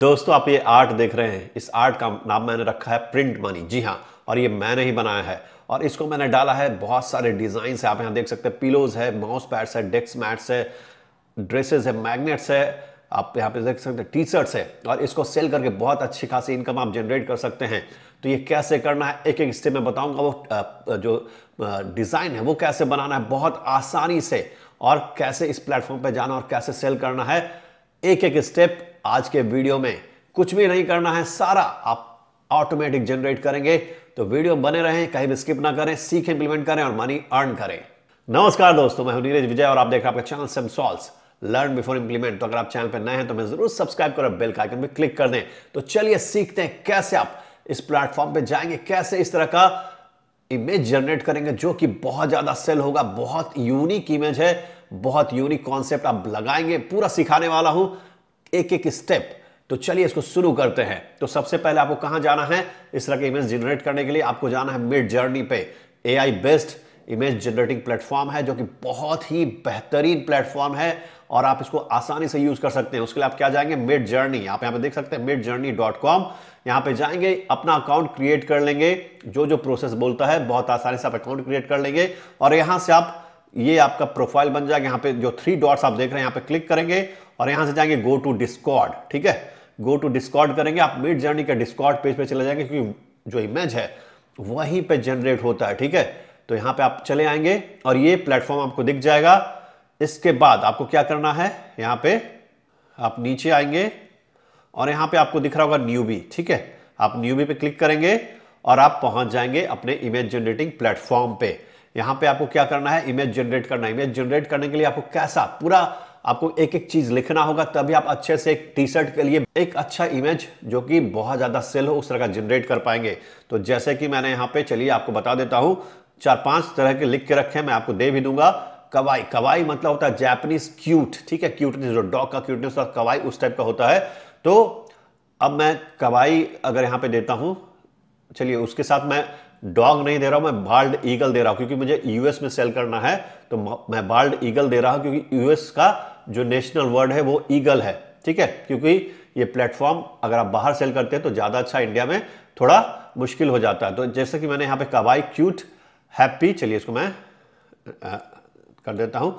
दोस्तों आप ये आर्ट देख रहे हैं इस आर्ट का नाम मैंने रखा है प्रिंट मनी जी हाँ और ये मैंने ही बनाया है और इसको मैंने डाला है बहुत सारे डिज़ाइन है आप यहाँ देख सकते हैं पिलोज है माउस पैड्स है डेस्क मैट्स है ड्रेसेस है मैग्नेट्स है आप यहाँ पे देख सकते हैं टी शर्ट्स है और इसको सेल करके बहुत अच्छी खासी इनकम आप जनरेट कर सकते हैं तो ये कैसे करना है एक एक स्टेप में बताऊंगा वो जो डिज़ाइन है वो कैसे बनाना है बहुत आसानी से और कैसे इस प्लेटफॉर्म पर जाना और कैसे सेल करना है एक एक स्टेप आज के वीडियो में कुछ भी नहीं करना है सारा आप ऑटोमेटिक जनरेट करेंगे तो वीडियो बने रहें कहीं भी स्किप ना करें सीख इंप्लीमेंट करें और मनी अर्न करें नमस्कार दोस्तों मैं हूं नीरज विजय और आप देख रहे हैं आपका channel same souls learn before implement तो अगर आप चैनल पर नए हैं तो मैं जरूर सब्सक्राइब करें बेल का आइकन पर क्लिक कर दें तो चलिए सीखते हैं कैसे आप इस प्लेटफॉर्म पर जाएंगे कैसे इस तरह का इमेज जनरेट करेंगे जो कि बहुत ज्यादा सेल होगा बहुत यूनिक इमेज है बहुत यूनिक कॉन्सेप्ट आप लगाएंगे पूरा सिखाने वाला हूं एक एक स्टेप तो चलिए इसको शुरू करते हैं तो सबसे पहले आपको कहां जाना है इस तरह के इमेज जनरेट करने के लिए आपको जाना है मिड जर्नी पे a based image generating platform है जो कि बहुत ही बेहतरीन प्लेटफॉर्म है और आप इसको आसानी से यूज कर सकते हैं उसके लिए आप क्या जाएंगे मिड जर्नी आप यहां पे देख सकते हैं मिड जर्नी डॉट कॉम यहां पर जाएंगे अपना अकाउंट क्रिएट कर लेंगे जो जो प्रोसेस बोलता है बहुत आसानी से आप अकाउंट क्रिएट कर लेंगे और यहां से आप ये आपका प्रोफाइल बन जाएगा यहाँ पे जो थ्री डॉट्स आप देख रहे हैं यहाँ पे क्लिक करेंगे और यहाँ से जाएंगे गो टू डिस्कॉर्ड ठीक है गो टू डिस्कॉर्ड करेंगे आप मिड जर्नी के डिस्कॉर्ड पेज पे चले जाएंगे क्योंकि जो इमेज है वहीं पे जनरेट होता है ठीक है तो यहाँ पे आप चले आएंगे और ये प्लेटफॉर्म आपको दिख जाएगा इसके बाद आपको क्या करना है यहाँ पे आप नीचे आएंगे और यहाँ पे आपको दिख रहा होगा न्यूबी ठीक है आप न्यू पे क्लिक करेंगे और आप पहुंच जाएंगे अपने इमेज जनरेटिंग प्लेटफॉर्म पे यहां पे आपको क्या करना है इमेज जनरेट करना है इमेज जनरेट करने के लिए आपको कैसा पूरा आपको एक एक चीज लिखना होगा तभी आप अच्छे से एक टी शर्ट के लिए एक अच्छा इमेज जो कि बहुत ज्यादा सेल हो उस तरह का जनरेट कर पाएंगे तो जैसे कि मैंने यहां पे चलिए आपको बता देता हूं चार पांच तरह के लिख के रखे मैं आपको दे भी दूंगा कवाई कवाई मतलब होता है जैपनीज क्यूट ठीक है क्यूटनेस जो डॉग का क्यूटनेस और कवाई उस टाइप का होता है तो अब मैं कवाई अगर यहां पे देता हूं चलिए उसके साथ मैं डॉग नहीं दे रहा हूं मैं बाल्ड ईगल दे रहा हूं क्योंकि मुझे यूएस में सेल करना है तो मैं बाल्ड ईगल दे रहा हूं क्योंकि यूएस का जो नेशनल वर्ड है वो ईगल है ठीक है क्योंकि ये प्लेटफॉर्म अगर आप बाहर सेल करते हैं तो ज़्यादा अच्छा इंडिया में थोड़ा मुश्किल हो जाता है तो जैसे कि मैंने यहां पे कवाई क्यूट हैप्पी चलिए इसको मैं आ, कर देता हूं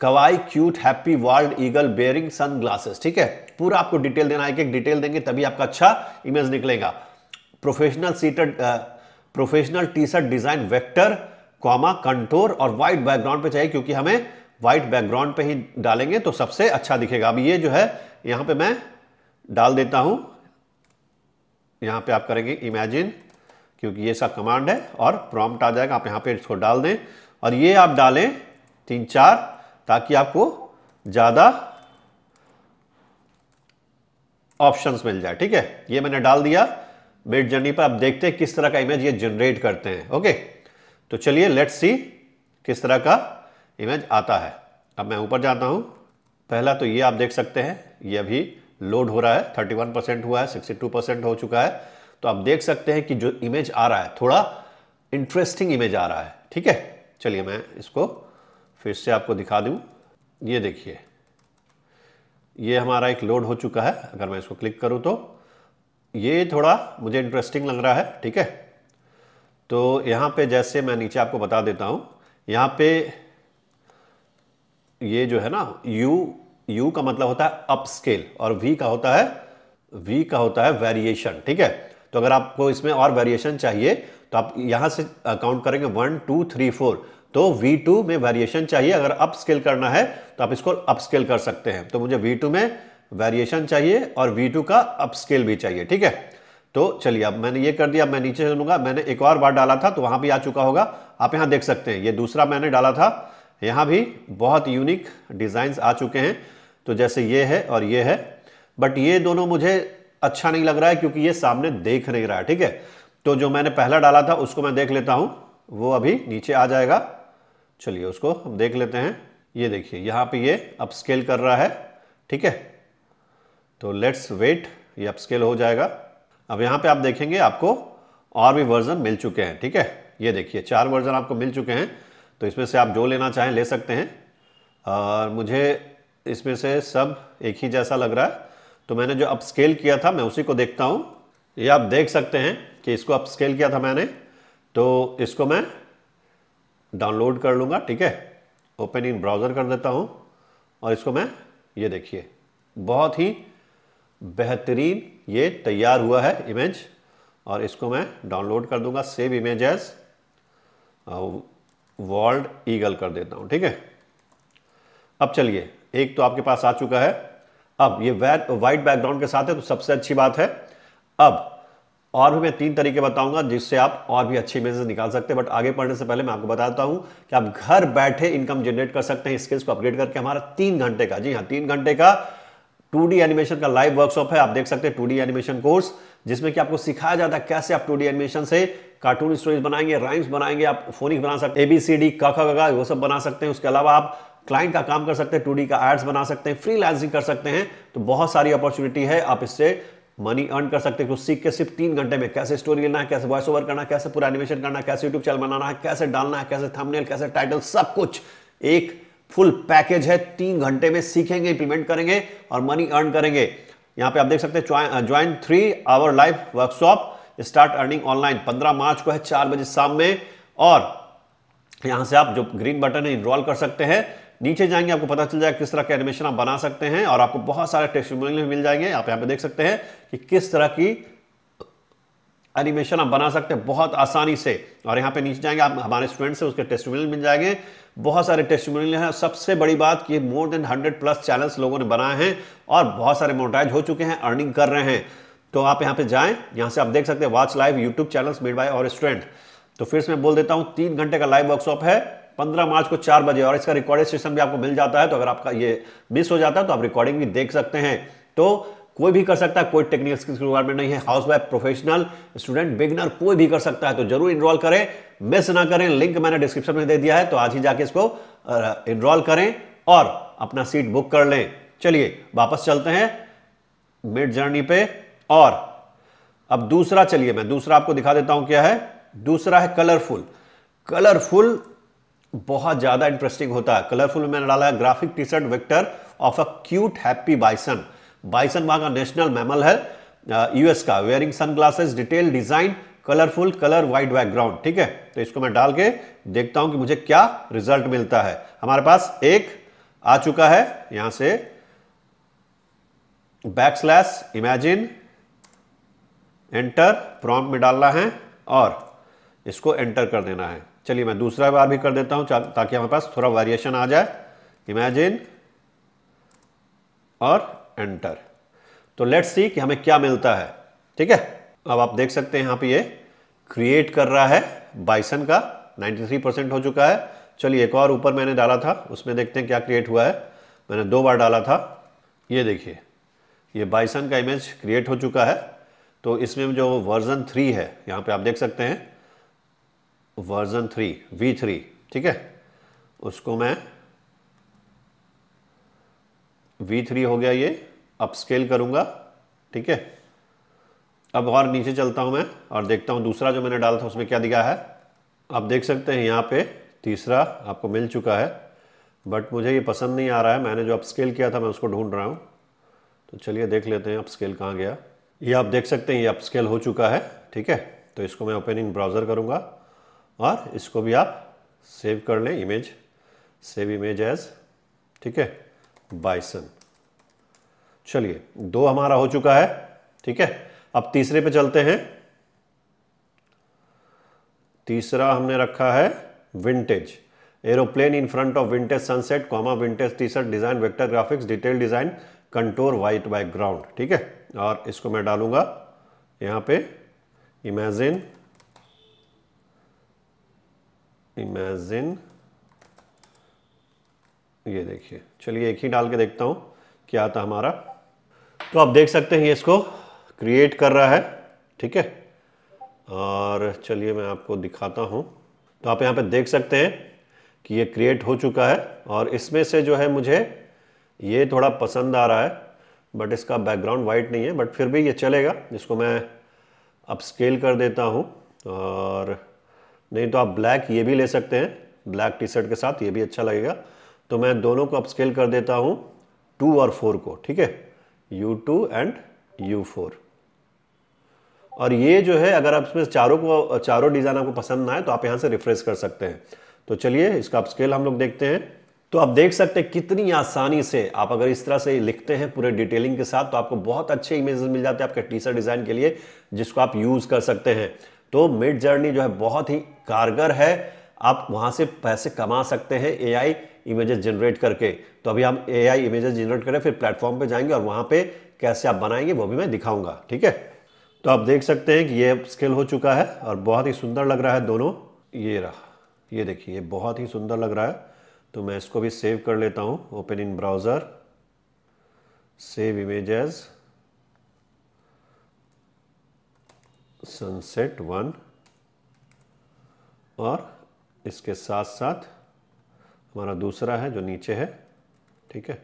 kawaii cute happy world eagle wearing sun ठीक है पूरा आपको डिटेल देना है कि डिटेल देंगे तभी आपका अच्छा इमेज निकलेगा professional seated professional T shirt design vector comma contour और व्हाइट बैकग्राउंड पे चाहिए क्योंकि हमें व्हाइट बैकग्राउंड पे ही डालेंगे तो सबसे अच्छा दिखेगा अब ये जो है यहां पे मैं डाल देता हूं यहां पे आप करेंगे इमेजिन क्योंकि ये सब कमांड है और प्रॉम्प्ट आ जाएगा आप यहां पे इसको डाल दें और ये आप डालें तीन चार ताकि आपको ज़्यादा ऑप्शंस मिल जाए ठीक है ये मैंने डाल दिया मिड जर्नी पर आप देखते हैं किस तरह का इमेज ये जनरेट करते हैं ओके तो चलिए लेट्स सी किस तरह का इमेज आता है अब मैं ऊपर जाता हूँ पहला तो ये आप देख सकते हैं ये अभी लोड हो रहा है 31 परसेंट हुआ है 62 परसेंट हो चुका है तो आप देख सकते हैं कि जो इमेज आ रहा है थोड़ा इंटरेस्टिंग इमेज आ रहा है ठीक है चलिए मैं इसको फिर से आपको दिखा दूँ ये देखिए ये हमारा एक लोड हो चुका है अगर मैं इसको क्लिक करूँ तो ये थोड़ा मुझे इंटरेस्टिंग लग रहा है ठीक है तो यहाँ पे जैसे मैं नीचे आपको बता देता हूँ यहाँ पे ये जो है ना U U का मतलब होता है अपस्केल और V का होता है V का होता है वेरिएशन ठीक है तो अगर आपको इसमें और वेरिएशन चाहिए तो आप यहाँ से काउंट करेंगे वन टू थ्री फोर तो V2 में वेरिएशन चाहिए अगर अपस्केल करना है तो आप इसको अपस्केल कर सकते हैं तो मुझे V2 में वेरिएशन चाहिए और V2 का अपस्केल भी चाहिए ठीक है तो चलिए अब मैंने ये कर दिया मैं नीचे चलूंगा मैंने एक और बार डाला था तो वहां भी आ चुका होगा आप यहां देख सकते हैं ये दूसरा मैंने डाला था यहां भी बहुत यूनिक डिज़ाइंस आ चुके हैं तो जैसे ये है और ये है बट ये दोनों मुझे अच्छा नहीं लग रहा है क्योंकि ये सामने देख नहीं रहा है ठीक है तो जो मैंने पहला डाला था उसको मैं देख लेता हूँ वो अभी नीचे आ जाएगा चलिए उसको हम देख लेते हैं ये देखिए यहाँ पे ये अपस्केल कर रहा है ठीक है तो लेट्स वेट ये अपस्केल हो जाएगा अब यहाँ पे आप देखेंगे आपको और भी वर्जन मिल चुके हैं ठीक है ये देखिए चार वर्जन आपको मिल चुके हैं तो इसमें से आप जो लेना चाहें ले सकते हैं और मुझे इसमें से सब एक ही जैसा लग रहा है तो मैंने जो अपस्केल किया था मैं उसी को देखता हूँ ये आप देख सकते हैं कि इसको अपस्केल किया था मैंने तो इसको मैं डाउनलोड कर लूँगा ठीक है ओपन इन ब्राउज़र कर देता हूँ और इसको मैं ये देखिए बहुत ही बेहतरीन ये तैयार हुआ है इमेज और इसको मैं डाउनलोड कर दूंगा save image as world eagle कर देता हूँ ठीक है अब चलिए एक तो आपके पास आ चुका है अब ये वाइट बैकग्राउंड के साथ है तो सबसे अच्छी बात है अब और भी मैं तीन तरीके बताऊंगा जिससे आप और भी अच्छी इमेजेस निकाल सकते हैं बट आगे पढ़ने से पहले मैं आपको बताता हूं कि आप घर बैठे इनकम जनरेट कर सकते हैं स्किल्स को अपग्रेड करके हमारा तीन घंटे का जी हाँ तीन घंटे का टू एनिमेशन का लाइव वर्कशॉप है आप देख सकते हैं टू एनिमेशन कोर्स जिसमें कि आपको सिखाया जाता है कैसे आप टू एनिमेशन से कार्टून स्टोरीज बनाएंगे राइम्स बनाएंगे आप फोनिक बना सकते हैं एबीसीडी काका वो सब बना सकते हैं उसके अलावा आप क्लाइंट का काम कर सकते हैं टू का एड्स बना सकते हैं फ्रीलांसिंग कर सकते हैं तो बहुत सारी अपॉर्चुनिटी है आप इससे मनी अर्न कर सकते हैं कुछ तो सीख के सिर्फ तीन घंटे में कैसे स्टोरी लेना है कैसे वॉइस ओवर करना है कैसे पूरा एनिमेशन करना है कैसे यूट्यूब चैनल बनाना है कैसे डालना है कैसे थंबनेल कैसे टाइटल सब कुछ एक फुल पैकेज है तीन घंटे में सीखेंगे इंप्लीमेंट करेंगे और मनी अर्न करेंगे यहां पे आप देख सकते हैं join three hour life workshop start earning online 15 March को है चार बजे शाम में और यहां से आप जो ग्रीन बटन है इनरोल कर सकते हैं नीचे जाएंगे आपको पता चल जाएगा किस तरह के एनिमेशन आप बना सकते हैं और आपको बहुत सारे टेस्ट मिल जाएंगे आप यहाँ पे देख सकते हैं कि किस तरह की एनिमेशन आप बना सकते हैं बहुत आसानी से और यहाँ पे नीचे जाएंगे आप हमारे स्टूडेंट से उसके टेस्ट मिल जाएंगे बहुत सारे टेस्टमोनियल हैं सबसे बड़ी बात कि more than hundred plus channels लोगों ने बनाए हैं और बहुत सारे मोटाइज हो चुके हैं अर्निंग कर रहे हैं तो आप यहाँ पे जाएं यहाँ से आप देख सकते हैं watch live YouTube channels made by और स्टूडेंट तो फिर से मैं बोल देता हूँ तीन घंटे का लाइव वर्कशॉप है पंद्रह मार्च को चार बजे और इसका रिकॉर्डेड सेशन भी आपको मिल जाता है तो अगर आपका ये मिस हो जाता है तो आप रिकॉर्डिंग भी देख सकते हैं तो कोई भी कर सकता है कोई टेक्निकल स्किल्स की रिक्वायरमेंट नहीं है housewife professional student beginner कोई भी कर सकता है तो जरूर इनरोल करें मिस ना करें लिंक मैंने डिस्क्रिप्शन में दे दिया है तो आज ही जाके इसको इनरोल करें और अपना सीट बुक कर लें चलिए वापस चलते हैं मिड जर्नी पे और अब दूसरा चलिए मैं दूसरा आपको दिखा देता हूं क्या है दूसरा है कलरफुल कलरफुल बहुत ज़्यादा इंटरेस्टिंग होता है कलरफुल में मैंने डाला है graphic T shirt vector of a cute happy bison bison वहां का नेशनल मैमल है यूएस का wearing sunglasses detail design colourful colour white background ठीक है तो इसको मैं डाल के देखता हूं कि मुझे क्या रिजल्ट मिलता है हमारे पास एक आ चुका है यहां से backslash imagine enter prompt में डालना है और इसको एंटर कर देना है चलिए मैं दूसरा बार भी कर देता हूं ताकि हमारे पास थोड़ा वेरिएशन आ जाए इमेजिन और एंटर तो लेट्स सी कि हमें क्या मिलता है ठीक है अब आप देख सकते हैं यहाँ पे ये क्रिएट कर रहा है बाइसन का 93 परसेंट हो चुका है चलिए एक और ऊपर मैंने डाला था उसमें देखते हैं क्या क्रिएट हुआ है मैंने दो बार डाला था ये देखिए ये बाइसन का इमेज क्रिएट हो चुका है तो इसमें जो वर्जन थ्री है यहाँ पे आप देख सकते हैं वर्जन थ्री वी थ्री ठीक है उसको मैं V3 हो गया ये अपस्केल करूँगा ठीक है अब और नीचे चलता हूँ मैं और देखता हूँ दूसरा जो मैंने डाला था उसमें क्या दिखा है आप देख सकते हैं यहाँ पे तीसरा आपको मिल चुका है बट मुझे ये पसंद नहीं आ रहा है मैंने जो अपस्केल किया था मैं उसको ढूंढ रहा हूँ तो चलिए देख लेते हैं अपस्केल कहाँ गया ये आप देख सकते हैं ये अपस्केल हो चुका है ठीक है तो इसको मैं ओपन इन ब्राउज़र करूँगा और इसको भी आप सेव कर लें इमेज सेव इमेज एज ठीक है बाइसन चलिए दो हमारा हो चुका है ठीक है अब तीसरे पे चलते हैं तीसरा हमने रखा है vintage aeroplane in front of vintage sunset comma vintage T shirt design vector graphics detail design contour white background ठीक है और इसको मैं डालूंगा यहां पे इमेजिन इमेजिन ये देखिए चलिए एक ही डाल के देखता हूं क्या आता हमारा तो आप देख सकते हैं ये इसको क्रिएट कर रहा है ठीक है और चलिए मैं आपको दिखाता हूँ तो आप यहाँ पे देख सकते हैं कि ये क्रिएट हो चुका है और इसमें से जो है मुझे ये थोड़ा पसंद आ रहा है बट इसका बैकग्राउंड वाइट नहीं है बट फिर भी ये चलेगा जिसको मैं अब स्केल कर देता हूँ और नहीं तो आप ब्लैक ये भी ले सकते हैं ब्लैक टी शर्ट के साथ ये भी अच्छा लगेगा तो मैं दोनों को अपस्केल कर देता हूँ टू और फोर को ठीक है U2 एंड U4 और ये जो है अगर आप इसमें चारों को चारों डिज़ाइन आपको पसंद ना आए तो आप यहां से रिफ्रेश कर सकते हैं तो चलिए इसका आप स्केल हम लोग देखते हैं तो आप देख सकते हैं कितनी आसानी से आप अगर इस तरह से लिखते हैं पूरे डिटेलिंग के साथ तो आपको बहुत अच्छे इमेजेस मिल जाते हैं आपके टी शर्ट डिज़ाइन के लिए जिसको आप यूज़ कर सकते हैं तो मिड जर्नी जो है बहुत ही कारगर है आप वहां से पैसे कमा सकते हैं एआई इमेजेस जनरेट करके तो अभी हम ए आई इमेजेस जनरेट करें फिर प्लेटफॉर्म पे जाएंगे और वहाँ पे कैसे आप बनाएंगे वो भी मैं दिखाऊंगा ठीक है तो आप देख सकते हैं कि ये स्केल हो चुका है और बहुत ही सुंदर लग रहा है दोनों ये रहा ये देखिए ये बहुत ही सुंदर लग रहा है तो मैं इसको भी सेव कर लेता हूँ open in browser save images sunset one और इसके साथ साथ हमारा दूसरा है जो नीचे है ठीक है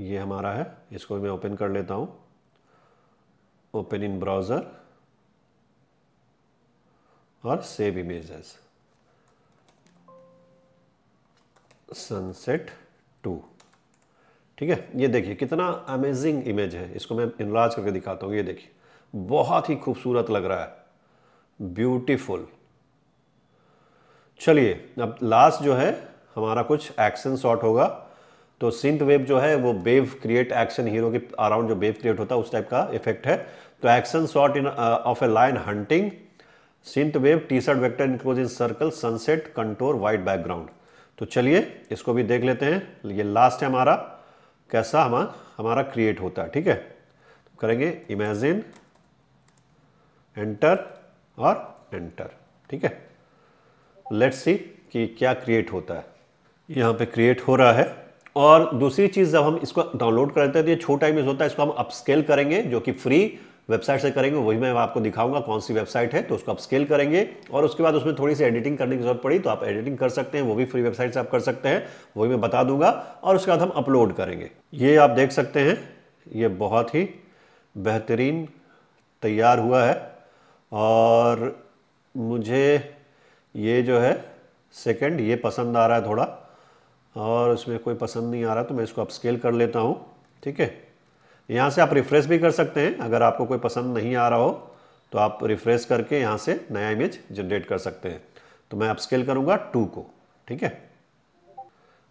ये हमारा है इसको मैं ओपन कर लेता हूँ ओपन इन ब्राउज़र और सेव इमेजेस सनसेट टू ठीक है ये देखिए कितना अमेजिंग इमेज है इसको मैं इनलाज करके दिखाता हूँ ये देखिए बहुत ही खूबसूरत लग रहा है ब्यूटीफुल चलिए अब लास्ट जो है हमारा कुछ एक्शन शॉट होगा तो सिंथ वेव जो है वो वेव क्रिएट एक्शन हीरो के अराउंड जो वेव क्रिएट होता है उस टाइप का इफेक्ट है तो action shot in of a line hunting synthwave T shirt vector enclose in circle sunset contour white background तो चलिए इसको भी देख लेते हैं ये लास्ट है हमारा कैसा हम हमारा क्रिएट होता है ठीक है तो करेंगे इमेजिन एंटर और एंटर ठीक है लेट्स सी कि क्या क्रिएट होता है यहाँ पे क्रिएट हो रहा है और दूसरी चीज़ जब हम इसको डाउनलोड करते हैं तो ये छोटा इमेज होता है इसको हम अपस्केल करेंगे जो कि फ्री वेबसाइट से करेंगे वही मैं आपको दिखाऊंगा कौन सी वेबसाइट है तो उसको आप स्केल करेंगे और उसके बाद उसमें थोड़ी सी एडिटिंग करने की जरूरत पड़ी तो आप एडिटिंग कर सकते हैं वो भी फ्री वेबसाइट से आप कर सकते हैं वही मैं बता दूंगा और उसके बाद हम अपलोड करेंगे ये आप देख सकते हैं ये बहुत ही बेहतरीन तैयार हुआ है और मुझे ये जो है सेकंड ये पसंद आ रहा है थोड़ा और इसमें कोई पसंद नहीं आ रहा तो मैं इसको अपस्केल कर लेता हूँ ठीक है यहाँ से आप रिफ्रेश भी कर सकते हैं अगर आपको कोई पसंद नहीं आ रहा हो तो आप रिफ्रेश करके यहाँ से नया इमेज जनरेट कर सकते हैं तो मैं अपस्केल करूँगा टू को ठीक है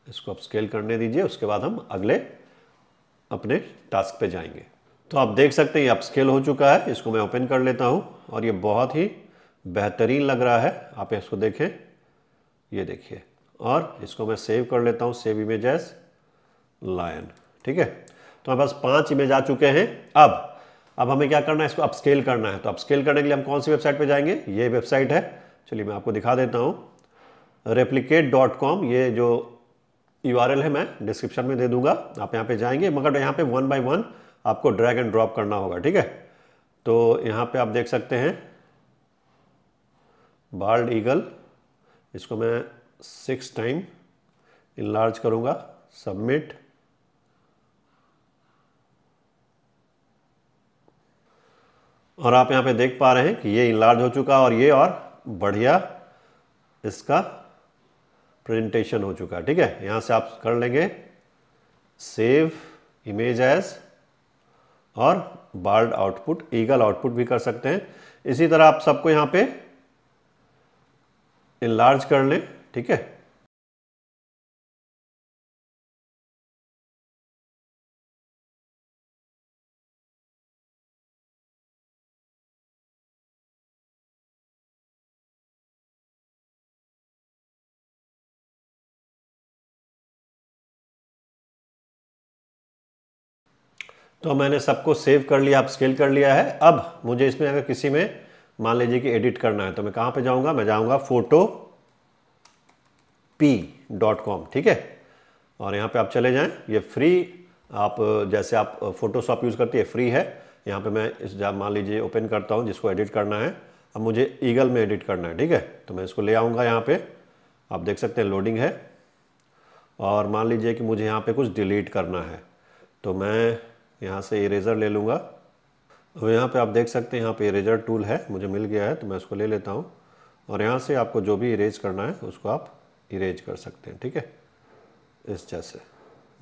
इसको अपस्केल करने दीजिए उसके बाद हम अगले अपने टास्क पे जाएंगे तो आप देख सकते हैं ये अपस्केल हो चुका है इसको मैं ओपन कर लेता हूँ और ये बहुत ही बेहतरीन लग रहा है आप इसको देखें ये देखिए और इसको मैं सेव कर लेता हूँ सेव इमेज एज लायन ठीक है तो हमारे पास पांच इमेज आ चुके हैं अब अब हमें क्या करना है इसको अपस्केल करना है तो अपस्केल करने के लिए हम कौन सी वेबसाइट पे जाएंगे ये वेबसाइट है चलिए मैं आपको दिखा देता हूँ रेप्लीकेट डॉट कॉम ये जो यू है मैं डिस्क्रिप्शन में दे दूंगा आप यहाँ पे जाएंगे मगर यहाँ पे वन बाई वन आपको ड्रैग एंड ड्रॉप करना होगा ठीक है तो यहाँ पे आप देख सकते हैं बाल्ड ईगल इसको मैं सिक्स टाइम इनलार्ज करूंगा सबमिट और आप यहां पे देख पा रहे हैं कि ये इनलार्ज हो चुका और ये और बढ़िया इसका प्रेजेंटेशन हो चुका ठीक है यहां से आप कर लेंगे सेव इमेज एज और बाल्ड आउटपुट ईगल आउटपुट भी कर सकते हैं इसी तरह आप सबको यहां पे इनलार्ज कर लें ठीक है तो मैंने सबको सेव कर लिया स्केल कर लिया है अब मुझे इसमें अगर किसी में मान लीजिए कि एडिट करना है तो मैं कहाँ पे जाऊँगा मैं जाऊँगा फोटो पी डॉट कॉम ठीक है और यहाँ पे आप चले जाएं ये फ्री आप जैसे आप फोटोशॉप यूज़ करती है फ्री है यहाँ पे मैं इस मान लीजिए ओपन करता हूँ जिसको एडिट करना है अब मुझे ईगल में एडिट करना है ठीक है तो मैं इसको ले आऊँगा यहाँ पे आप देख सकते हैं लोडिंग है और मान लीजिए कि मुझे यहाँ पे कुछ डिलीट करना है तो मैं यहाँ से इरेज़र ले लूँगा तो यहाँ पे आप देख सकते हैं यहाँ पे इरेजर टूल है मुझे मिल गया है तो मैं उसको ले लेता हूँ और यहाँ से आपको जो भी इरेज करना है उसको आप इरेज कर सकते हैं ठीक है इस जैसे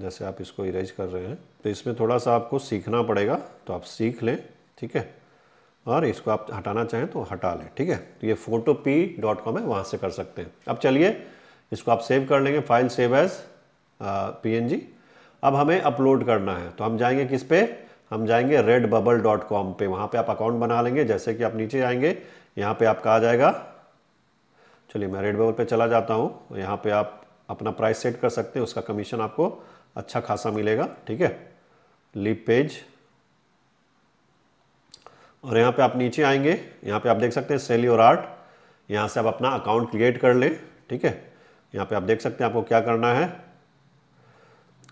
जैसे आप इसको इरेज कर रहे हैं तो इसमें थोड़ा सा आपको सीखना पड़ेगा तो आप सीख लें ठीक है और इसको आप हटाना चाहें तो हटा लें ठीक है तो ये फोटो पी डॉट कॉम है वहाँ से कर सकते हैं अब चलिए इसको आप सेव कर लेंगे फाइल सेव एज पी अब हमें अपलोड करना है तो हम जाएंगे किस पे हम जाएंगे रेड बबल डॉट कॉम पर वहाँ पर आप अकाउंट बना लेंगे जैसे कि आप नीचे आएंगे यहाँ पर आपका आ जाएगा चलिए मैं रेड बबल पर चला जाता हूँ यहाँ पर आप अपना प्राइस सेट कर सकते हैं उसका कमीशन आपको अच्छा खासा मिलेगा ठीक है लिप पेज और यहाँ पे आप नीचे आएंगे यहाँ पे आप देख सकते हैं सेल योर आर्ट यहाँ से आप अपना अकाउंट क्रिएट कर लें ठीक है यहाँ पे आप देख सकते हैं आपको क्या करना है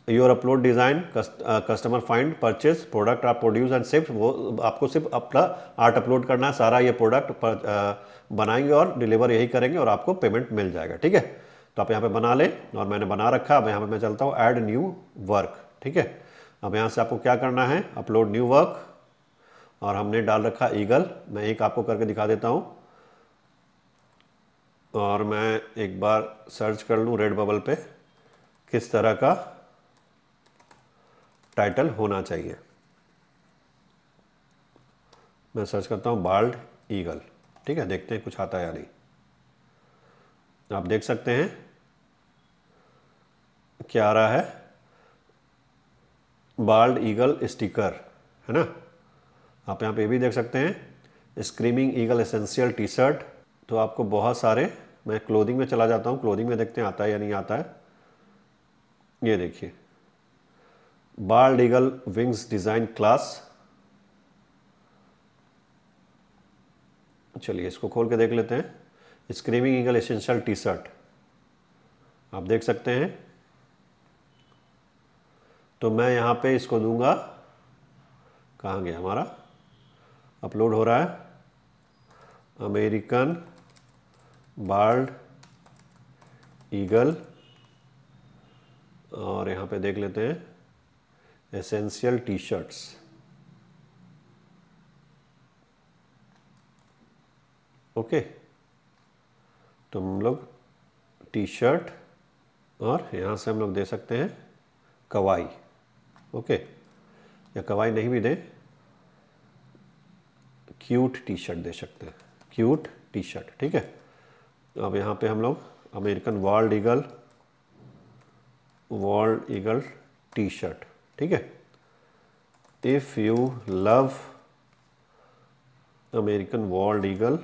your upload design customer find purchase product आप प्रोड्यूस एंड सिर्फ वो आपको सिर्फ अपना आर्ट अपलोड करना है सारा ये प्रोडक्ट uh, बनाएंगे और डिलीवर यही करेंगे और आपको पेमेंट मिल जाएगा ठीक है तो आप यहाँ पे बना लें और मैंने बना रखा अब यहाँ पे मैं चलता हूँ ऐड न्यू वर्क ठीक है अब यहाँ से आपको क्या करना है अपलोड न्यू वर्क और हमने डाल रखा ईगल मैं एक आपको करके दिखा देता हूँ और मैं एक बार सर्च कर लूँ रेड बबल पे किस तरह का टाइटल होना चाहिए मैं सर्च करता हूँ बाल्ड ईगल ठीक है देखते हैं कुछ आता है या नहीं आप देख सकते हैं क्या आ रहा है बाल्ड ईगल स्टिकर है ना आप यहाँ पे भी देख सकते हैं screaming eagle essential T shirt तो आपको बहुत सारे मैं क्लोथिंग में चला जाता हूँ क्लोथिंग में देखते हैं आता है या नहीं आता है ये देखिए bald eagle wings design class चलिए इसको खोल के देख लेते हैं screaming eagle essential T shirt आप देख सकते हैं तो मैं यहाँ पे इसको दूंगा कहाँ गया हमारा अपलोड हो रहा है अमेरिकन बार्ड ईगल और यहाँ पे देख लेते हैं essential t-shirts ओके तो हम लोग टी शर्ट और यहाँ से हम लोग दे सकते हैं कवाई ओके या कवाई नहीं भी दें क्यूट टी शर्ट दे सकते हैं क्यूट टी शर्ट ठीक है अब यहाँ पे हम लोग American world eagle world eagle T shirt ठीक है if you love American world eagle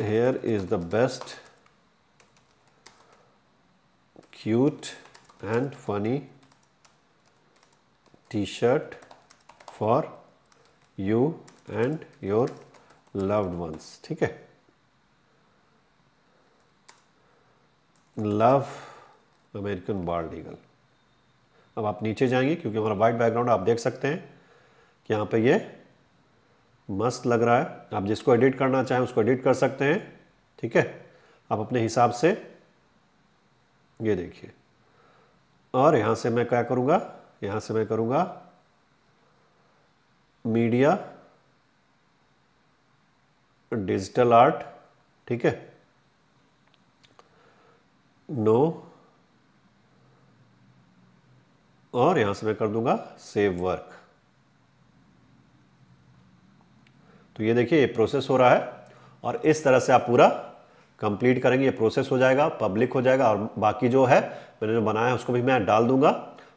here is the best cute and funny T shirt for you and your loved ones ठीक है लव अमेरिकन बार्ड ईगल अब आप नीचे जाएंगे क्योंकि हमारा वाइट बैकग्राउंड आप देख सकते हैं कि यहाँ पे ये मस्त लग रहा है आप जिसको एडिट करना चाहें उसको एडिट कर सकते हैं ठीक है आप अपने हिसाब से ये देखिए और यहाँ से मैं क्या करूँगा यहाँ से मैं करूँगा मीडिया डिजिटल आर्ट ठीक है नो no, और यहां से मैं कर दूंगा सेव वर्क तो ये देखिए ये प्रोसेस हो रहा है और इस तरह से आप पूरा कंप्लीट करेंगे ये प्रोसेस हो जाएगा पब्लिक हो जाएगा और बाकी जो है मैंने जो बनाया है उसको भी मैं डाल दूंगा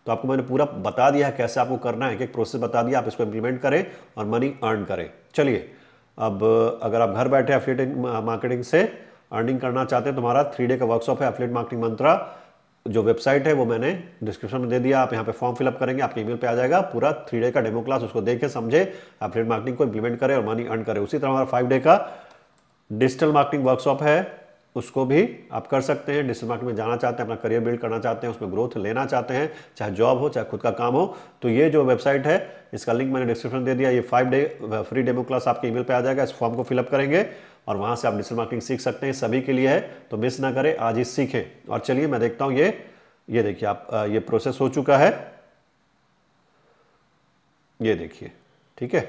तो आपको मैंने पूरा बता दिया है कैसे आपको करना है एक एक प्रोसेस बता दिया आप इसको इम्प्लीमेंट करें और मनी अर्न करें चलिए अब अगर आप घर बैठे एफिलेट मार्केटिंग से अर्निंग करना चाहते हैं तो हमारा थ्री डे का वर्कशॉप है एफिलेट मार्केटिंग मंत्रा जो वेबसाइट है वो मैंने डिस्क्रिप्शन में दे दिया आप यहाँ पे फॉर्म फिलअप करेंगे आपके ईमेल पे आ जाएगा पूरा थ्री डे का डेमो क्लास उसको देखे समझे आप फ्रेड मार्केटिंग को इंप्लीमेंट करें और मनी अर्न करें उसी तरह हमारा फाइव डे का डिजिटल मार्केटिंग वर्कशॉप है उसको भी आप कर सकते हैं डिजिटल मार्केट में जाना चाहते हैं अपना करियर बिल्ड करना चाहते हैं उसमें ग्रोथ लेना चाहते हैं चाहे जॉब हो चाहे खुद का काम हो तो ये जो वेबसाइट है इसका लिंक मैंने डिस्क्रिप्शन दे दिया ये five day free demo class आपके ईमेल पे आ जाएगा इस फॉर्म को फिलअप करेंगे और वहां से आप डिजिटल मार्केटिंग सीख सकते हैं सभी के लिए है तो मिस ना करें आज ही सीखें और चलिए मैं देखता हूं ये ये देखिए आप ये प्रोसेस हो चुका है ये देखिए ठीक है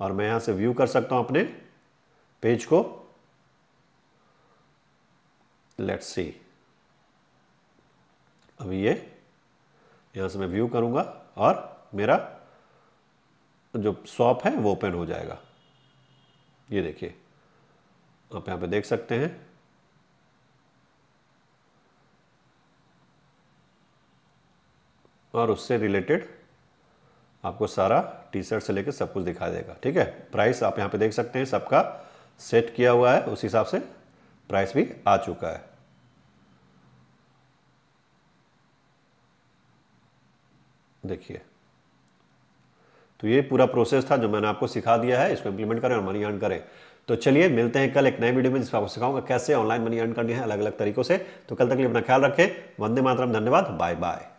और मैं यहां से व्यू कर सकता हूं अपने पेज को लेट्स सी अभी ये यहां से मैं व्यू करूंगा और मेरा जो शॉप है वो ओपन हो जाएगा ये देखिए तो आप यहाँ पे देख सकते हैं और उससे रिलेटेड आपको सारा टी शर्ट से लेकर सब कुछ दिखा देगा ठीक है प्राइस आप यहाँ पे देख सकते हैं सबका सेट किया हुआ है उस हिसाब से प्राइस भी आ चुका है देखिए तो ये पूरा प्रोसेस था जो मैंने आपको सिखा दिया है इसको इंप्लीमेंट करें और मनी अर्न करें तो चलिए मिलते हैं कल एक नए वीडियो में जिसमें आपको सिखाऊंगा कैसे ऑनलाइन मनी अर्न करनी है अलग अलग तरीकों से तो कल तक लिए अपना ख्याल रखें वंदे मातरम धन्यवाद बाय बाय